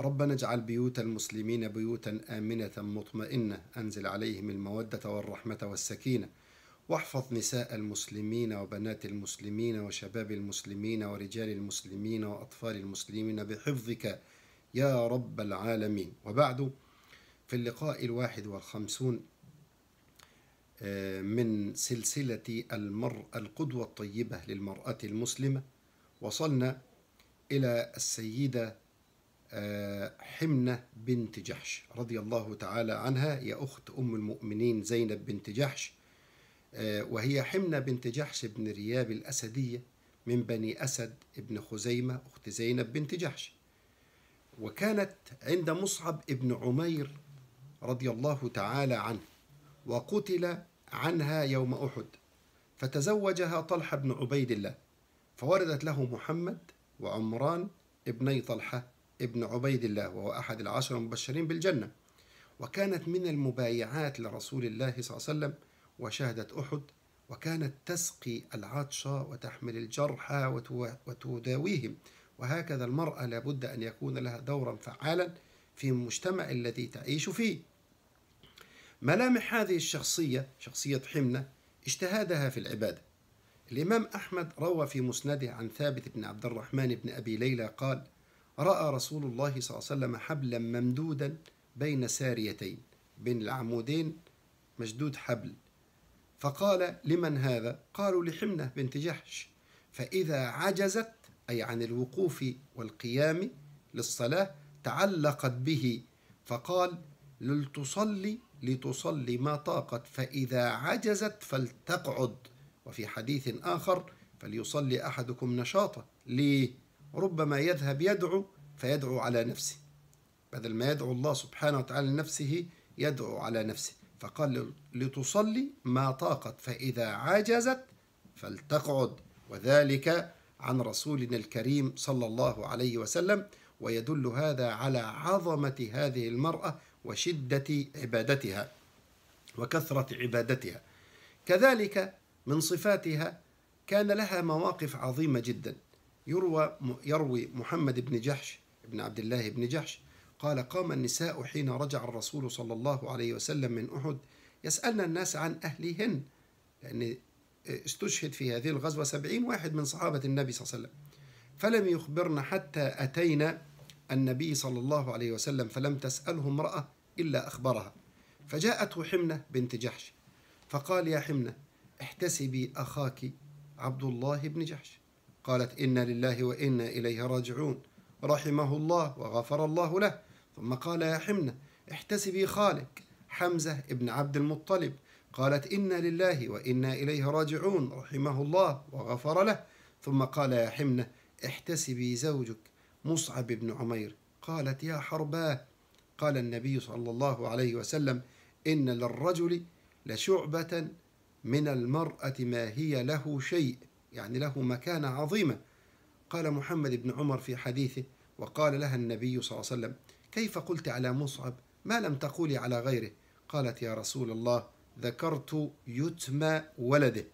ربنا اجعل بيوت المسلمين بيوتا آمنة مطمئنة أنزل عليهم المودة والرحمة والسكينة واحفظ نساء المسلمين وبنات المسلمين وشباب المسلمين ورجال المسلمين وأطفال المسلمين بحفظك يا رب العالمين وبعد في اللقاء الواحد والخمسون آه، من سلسلة المرأة القدوة الطيبة للمرأة المسلمة وصلنا إلى السيدة حمنة بنت جحش رضي الله تعالى عنها يا أخت أم المؤمنين زينب بنت جحش آه، وهي حمنة بنت جحش بن رياب الأسدية من بني أسد ابن خزيمة أخت زينب بنت جحش وكانت عند مصعب ابن عمير رضي الله تعالى عنه وقتل عنها يوم أحد فتزوجها طلحة بن عبيد الله فوردت له محمد وعمران ابني طلحة ابن عبيد الله وهو أحد العشر المبشرين بالجنة وكانت من المبايعات لرسول الله صلى الله عليه وسلم وشهدت أحد وكانت تسقي العطش وتحمل الجرحى وتداويهم وهكذا المرأة لابد أن يكون لها دورا فعالا في المجتمع الذي تعيش فيه ملامح هذه الشخصية شخصية حمنة اجتهادها في العبادة الإمام أحمد روى في مسنده عن ثابت بن عبد الرحمن بن أبي ليلى قال راى رسول الله صلى الله عليه وسلم حبلا ممدودا بين ساريتين بين العمودين مشدود حبل فقال لمن هذا قالوا لحمنه بنت جحش فاذا عجزت اي عن الوقوف والقيام للصلاه تعلقت به فقال لتصلي لتصلي ما طاقت فإذا عجزت فلتقعد وفي حديث آخر فليصلي أحدكم نشاطه ليه؟ ربما يذهب يدعو فيدعو على نفسه بدل ما يدعو الله سبحانه وتعالى لنفسه يدعو على نفسه فقال لتصلي ما طاقت فإذا عجزت فلتقعد وذلك عن رسولنا الكريم صلى الله عليه وسلم ويدل هذا على عظمة هذه المرأة وشدة عبادتها وكثرة عبادتها كذلك من صفاتها كان لها مواقف عظيمة جدا يروى يروي محمد بن جحش بن عبد الله بن جحش قال قام النساء حين رجع الرسول صلى الله عليه وسلم من أحد يسألن الناس عن أهلهن لأن يعني، آه، استشهد في هذه الغزوة سبعين واحد من صحابة النبي صلى الله عليه وسلم فلم يخبرن حتى أتينا النبي صلى الله عليه وسلم فلم تسأله امرأة إلا أخبرها فجاءته حمنة بنت جحش فقال يا حمنة احتسبي أخاك عبد الله بن جحش قالت إنا لله وإنا إليه راجعون رحمه الله وغفر الله له ثم قال يا حمنة احتسبي خالك حمزة ابن عبد المطلب قالت إنا لله وإنا إليه راجعون رحمه الله وغفر له ثم قال يا حمنة احتسبي زوجك مصعب بن عمير قالت يا حرباه قال النبي صلى الله عليه وسلم إن للرجل لشعبة من المرأة ما هي له شيء يعني له مكانة عظيمة قال محمد بن عمر في حديثه وقال لها النبي صلى الله عليه وسلم كيف قلت على مصعب ما لم تقولي على غيره قالت يا رسول الله ذكرت يتم ولده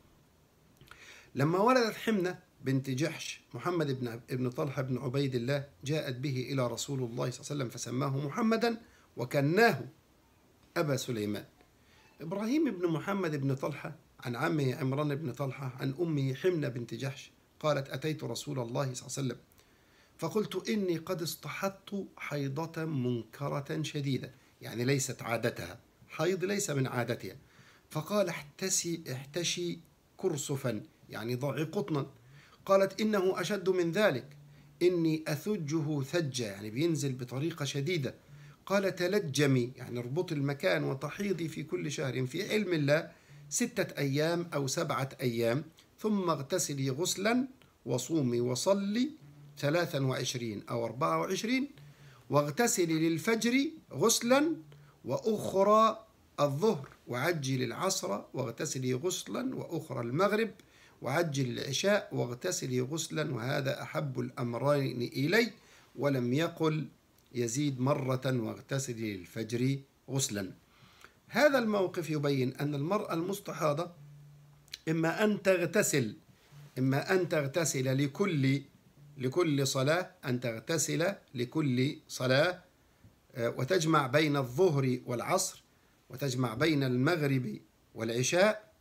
لما ولدت حمنة بنت جحش محمد بن ابن طلحة بن عبيد الله جاءت به إلى رسول الله صلى الله عليه وسلم فسماه محمدا وكناه أبا سليمان إبراهيم بن محمد بن طلحة عن عمه عمران بن طلحة عن أمه حمنة بنت جحش قالت أتيت رسول الله صلى الله عليه وسلم فقلت إني قد اصطحبت حيضة منكرة شديدة يعني ليست عادتها حيض ليس من عادتها فقال احتسي احتشي كرسفا يعني ضعي قطنا قالت إنه أشد من ذلك إني أثجه ثجة يعني بينزل بطريقة شديدة قال تلجمي يعني اربط المكان وتحيضي في كل شهر في علم الله ستة أيام أو سبعة أيام ثم اغتسلي غسلا وصومي وصلي ثلاثا وعشرين أو أربعة وعشرين واغتسلي للفجر غسلا وأخرى الظهر وعجل العصر واغتسلي غسلا وأخرى المغرب وعجل العشاء واغتسلي غسلا وهذا أحب الأمرين إلي ولم يقل يزيد مرة واغتسلي للفجر غسلا هذا الموقف يبين أن المرأة المستحاضة إما أن تغتسل إما أن تغتسل لكل لكل صلاة أن تغتسل لكل صلاة آه، وتجمع بين الظهر والعصر وتجمع بين المغرب والعشاء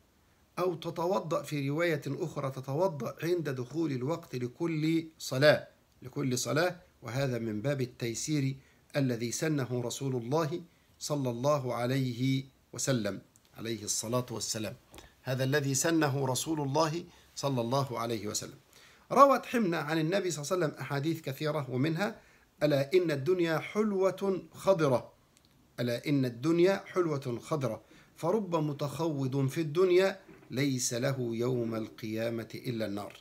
أو تتوضأ في رواية أخرى تتوضأ عند دخول الوقت لكل صلاة لكل صلاة وهذا من باب التيسير الذي سنه رسول الله صلى الله عليه وسلم عليه الصلاة والسلام هذا الذي سنه رسول الله صلى الله عليه وسلم روت حمنة عن النبي صلى الله عليه وسلم أحاديث كثيرة ومنها ألا إن الدنيا حلوة خضرة ألا إن الدنيا حلوة خضرة فرب متخوض في الدنيا ليس له يوم القيامة إلا النار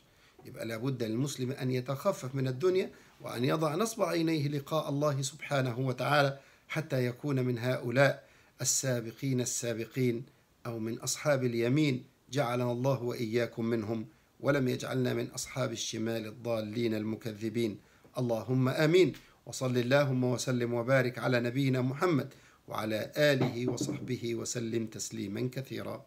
يبقى لابد للمسلم أن يتخفف من الدنيا وأن يضع نصب عينيه لقاء الله سبحانه وتعالى حتى يكون من هؤلاء السابقين السابقين أو من أصحاب اليمين جعلنا الله وإياكم منهم ولم يجعلنا من أصحاب الشمال الضالين المكذبين اللهم آمين وصل اللهم وسلم وبارك على نبينا محمد وعلى آله وصحبه وسلم تسليما كثيرا